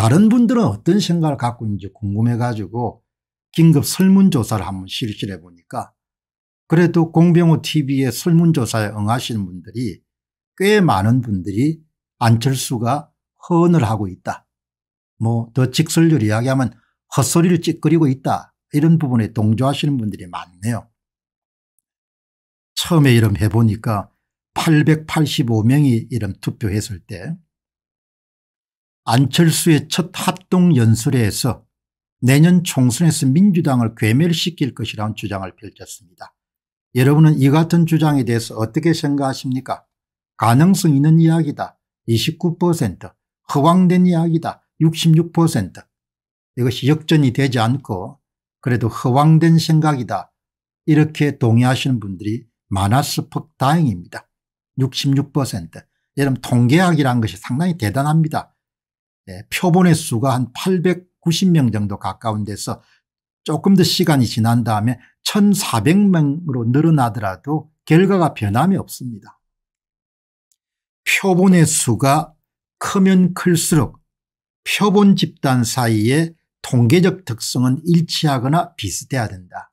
다른 분들은 어떤 생각을 갖고 있는지 궁금해 가지고 긴급 설문조사를 한번 실시해 보니까 그래도 공병호 tv의 설문조사에 응하시는 분들이 꽤 많은 분들이 안철수가 허언을 하고 있다. 뭐 더 직설적으로 이야기하면 헛소리를 찌끄리고 있다. 이런 부분에 동조하시는 분들이 많네요. 처음에 이름 해보니까 885명이 이름 투표했을 때 안철수의 첫 합동 연설회에서 내년 총선에서 민주당을 괴멸시킬 것이라는 주장을 펼쳤습니다. 여러분은 이 같은 주장에 대해서 어떻게 생각하십니까? 가능성 있는 이야기다. 29% 허황된 이야기다. 66% 이것이 역전이 되지 않고 그래도 허황된 생각이다. 이렇게 동의하시는 분들이 많아서 폭 다행입니다. 66% 여러분 통계학이라는 것이 상당히 대단합니다. 네, 표본의 수가 한 890명 정도 가까운 데서 조금 더 시간이 지난 다음에 1400명으로 늘어나더라도 결과가 변함이 없습니다. 표본의 수가 크면 클수록 표본 집단 사이의 통계적 특성은 일치하거나 비슷해야 된다.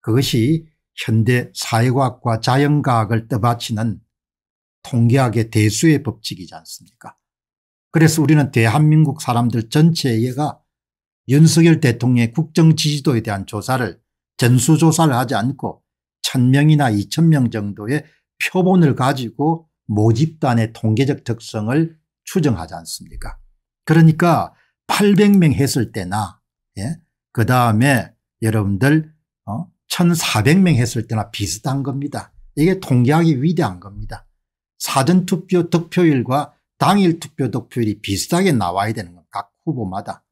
그것이 현대 사회과학과 자연과학을 떠받치는 통계학의 대수의 법칙이지 않습니까 그래서 우리는 대한민국 사람들 전체가 윤석열 대통령의 국정지지도에 대한 조사를 전수조사를 하지 않고 1000명이나 2000명 정도의 표본을 가지고 모집단의 통계적 특성을 추정하지 않습니까 그러니까 800명 했을 때나 예? 그 다음에 여러분들 어? 1400명 했을 때나 비슷한 겁니다. 이게 통계학이 위대한 겁니다. 사전투표 득표율과 당일 투표 득표율이 비슷하게 나와야 되는 건 각 후보마다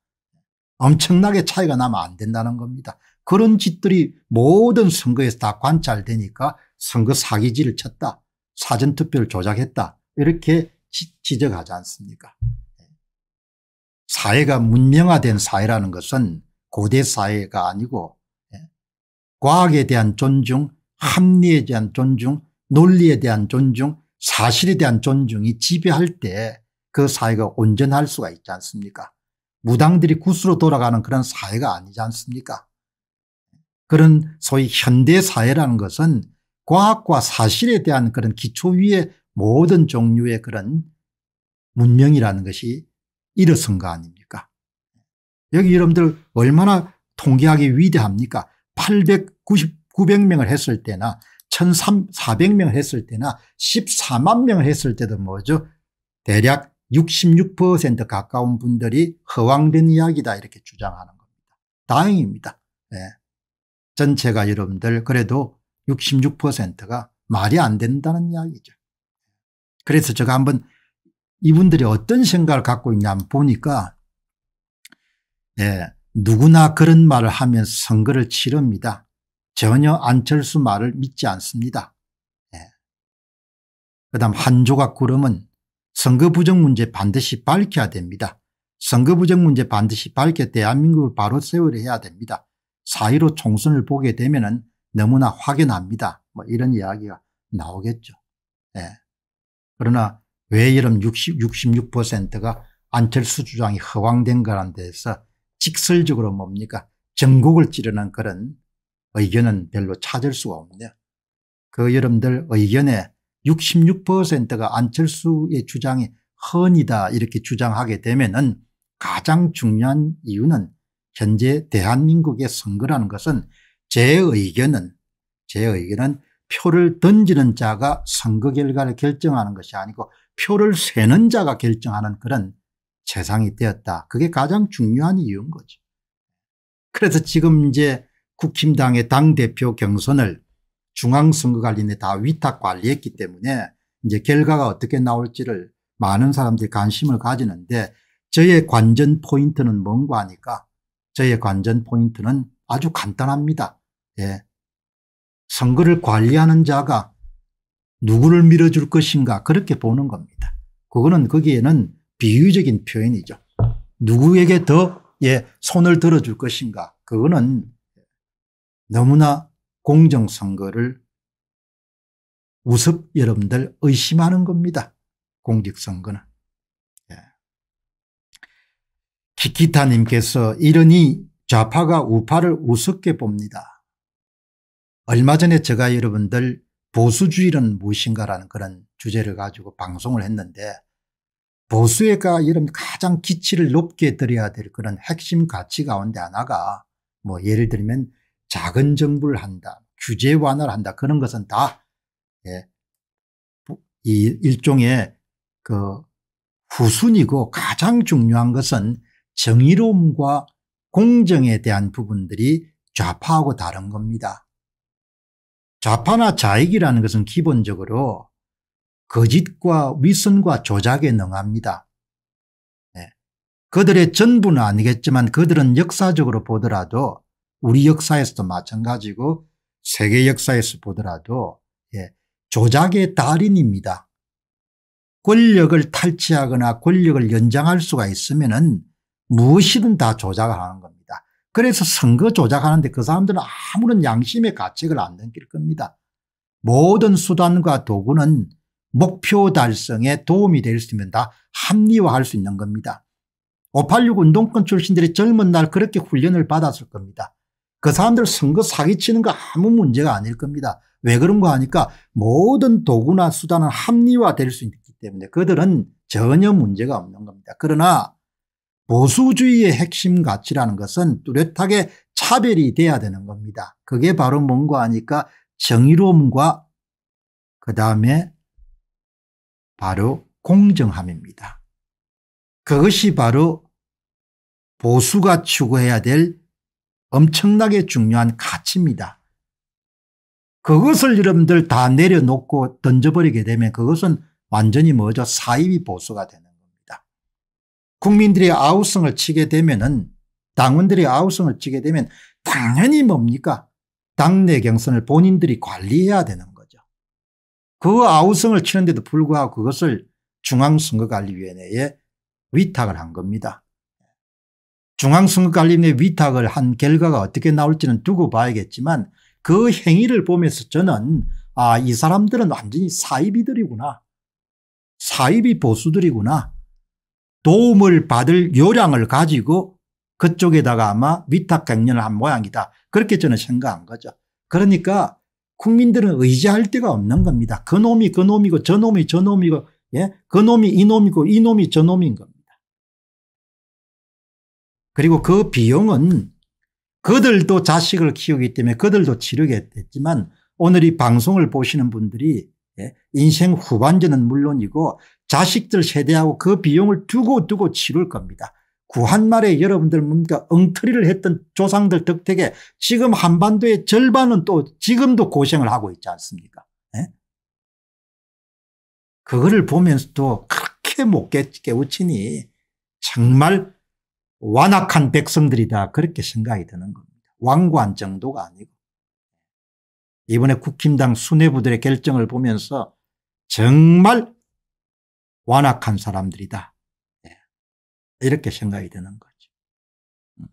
엄청나게 차이가 나면 안 된다는 겁니다. 그런 짓들이 모든 선거에서 다 관찰되니까 선거 사기질을 쳤다. 사전투표를 조작했다. 이렇게 지적하지 않습니까 사회가 문명화된 사회라는 것은 고대 사회가 아니고 예, 과학에 대한 존중, 합리에 대한 존중, 논리에 대한 존중, 사실에 대한 존중이 지배할 때 그 사회가 온전할 수가 있지 않습니까 무당들이 구스로 돌아가는 그런 사회가 아니지 않습니까 그런 소위 현대사회라는 것은 과학과 사실에 대한 그런 기초 위에 모든 종류의 그런 문명이라는 것이 일어선 거 아닙니까 여기 여러분들 얼마나 통계학이 위대합니까 890, 900명을 했을 때나 1 4 0 0명 했을 때나 14만 명 했을 때도 뭐죠? 대략 66% 가까운 분들이 허황된 이야기다 이렇게 주장하는 겁니다. 다행입니다. 네. 전체가 여러분들 그래도 66%가 말이 안 된다는 이야기죠. 그래서 제가 한번 이분들이 어떤 생각을 갖고 있냐 면 보니까 네, 누구나 그런 말을 하면서 선거를 치릅니다. 전혀 안철수 말을 믿지 않습니다. 네. 예. 그 다음 한 조각 구름은 선거 부정 문제 반드시 밝혀야 됩니다. 선거 부정 문제 반드시 밝혀 대한민국을 바로 세우려 해야 됩니다. 사1로 총선을 보게 되면 너무나 확연합니다. 뭐 이런 이야기가 나오겠죠. 네. 그러나 왜 이런 60, 66%가 안철수 주장이 허황된 거란 데서 직설적으로 뭡니까 전국을 찌르는 그런 의견은 별로 찾을 수가 없네요. 그 여러분들 의견에 66%가 안철수의 주장이 헌이다 이렇게 주장하게 되면은 가장 중요한 이유는 현재 대한민국의 선거라는 것은 제 의견은 제 의견은 표를 던지는 자가 선거 결과를 결정하는 것이 아니고 표를 세는 자가 결정하는 그런 세상이 되었다. 그게 가장 중요한 이유인 거죠. 그래서 지금 이제 국힘당의 당대표 경선을 중앙선거관리에 다 위탁관리했기 때문에 이제 결과가 어떻게 나올지를 많은 사람들이 관심을 가지는데 저의 관전 포인트는 뭔가 하니까 저의 관전 포인트는 아주 간단합니다. 예. 선거를 관리하는 자가 누구를 밀어줄 것인가 그렇게 보는 겁니다. 그거는 거기에는 비유적인 표현이죠. 누구에게 더 예, 손을 들어줄 것인가 그거는 너무나 공정선거를 우습 여러분들 의심하는 겁니다. 공직선거는. 예. 키키타님께서 이러니 좌파가 우파를 우습게 봅니다. 얼마 전에 제가 여러분들 보수주의는 무엇인가라는 그런 주제를 가지고 방송을 했는데 보수가 여러분 가장 기치를 높게 드려야 될 그런 핵심 가치 가운데 하나가 뭐 예를 들면 작은 정부를 한다. 규제 완화를 한다. 그런 것은 다, 예, 이 일종의 그 후순이고 가장 중요한 것은 정의로움과 공정에 대한 부분들이 좌파하고 다른 겁니다. 좌파나 좌익이라는 것은 기본적으로 거짓과 위선과 조작에 능합니다. 네. 그들의 전부는 아니겠지만 그들은 역사적으로 보더라도 우리 역사에서도 마찬가지고 세계 역사에서 보더라도 예, 조작의 달인입니다. 권력을 탈취하거나 권력을 연장할 수가 있으면 무엇이든 다 조작하는 을 겁니다. 그래서 선거 조작하는데 그 사람들은 아무런 양심의 가책을 안 넘길 겁니다. 모든 수단과 도구는 목표 달성에 도움이 될 수 있는 다 합리화할 수 있는 겁니다. 586 운동권 출신들이 젊은 날 그렇게 훈련을 받았을 겁니다. 그 사람들 선거 사기치는 거 아무 문제가 아닐 겁니다. 왜 그런가 하니까 모든 도구나 수단은 합리화될 수 있기 때문에 그들은 전혀 문제가 없는 겁니다. 그러나 보수주의의 핵심 가치라는 것은 뚜렷하게 차별이 돼야 되는 겁니다. 그게 바로 뭔가 하니까 정의로움과 그 다음에 바로 공정함입니다. 그것이 바로 보수가 추구해야 될 엄청나게 중요한 가치입니다. 그것을 여러분들 다 내려놓고 던져버리게 되면 그것은 완전히 뭐죠? 사이 보수가 되는 겁니다. 국민들의 아우성을 치게 되면은 당원들의 아우성을 치게 되면 당연히 뭡니까? 당내 경선을 본인들이 관리해야 되는 거죠. 그 아우성을 치는데도 불구하고 그것을 중앙선거관리위원회에 위탁을 한 겁니다. 중앙선거관리위원회 위탁을 한 결과가 어떻게 나올지는 두고 봐야겠지만 그 행위를 보면서 저는 아 이 사람들은 완전히 사이비들이구나. 사이비 보수들이구나. 도움을 받을 요량을 가지고 그쪽에다가 아마 위탁 강연을 한 모양이다. 그렇게 저는 생각한 거죠. 그러니까 국민들은 의지할 데가 없는 겁니다. 그놈이 그놈이고 저놈이 저놈이고 예? 그놈이 이놈이고 이놈이 저놈인 겁니다. 그리고 그 비용은 그들도 자식을 키우기 때문에 그들도 치르게됐지만 오늘 이 방송을 보시는 분들이 예, 인생 후반전은 물론이고 자식들 세대하고 그 비용을 두고두고 두고 치룰 겁니다. 구한말에 여러분들 뭔가 엉터리를 했던 조상들 덕택에 지금 한반도의 절반은 또 지금도 고생을 하고 있지 않습니까 예? 그거를 보면서도 그렇게 못 깨우치니 정말 완악한 백성들이다 그렇게 생각이 드는 겁니다. 왕관 정도가 아니고 이번에 국힘당 수뇌부들의 결정을 보면서 정말 완악한 사람들이다 예. 이렇게 생각이 드는 거죠. 음.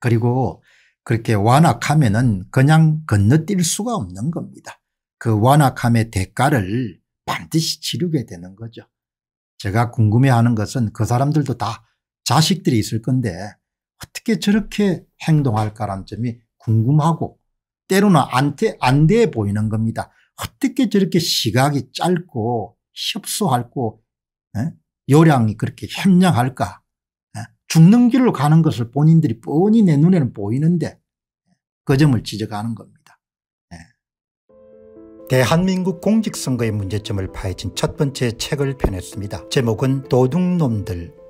그리고 그렇게 완악하면 은 그냥 건너뛸 수가 없는 겁니다. 그 완악함의 대가를 반드시 치르게 되는 거죠. 제가 궁금해하는 것은 그 사람들도 다 자식들이 있을 건데 어떻게 저렇게 행동할까라는 점이 궁금하고 때로는 안돼안 보이는 겁니다. 어떻게 저렇게 시각이 짧고 협소할고 에? 예? 요량이 그렇게 협량할까 에? 예? 죽는 길로 가는 것을 본인들이 뻔히 내 눈에는 보이는데 그 점을 지적하는 겁니다. 에. 예. 대한민국 공직선거의 문제점을 파헤친 첫 번째 책을 펴냈습니다. 제목은 도둑놈들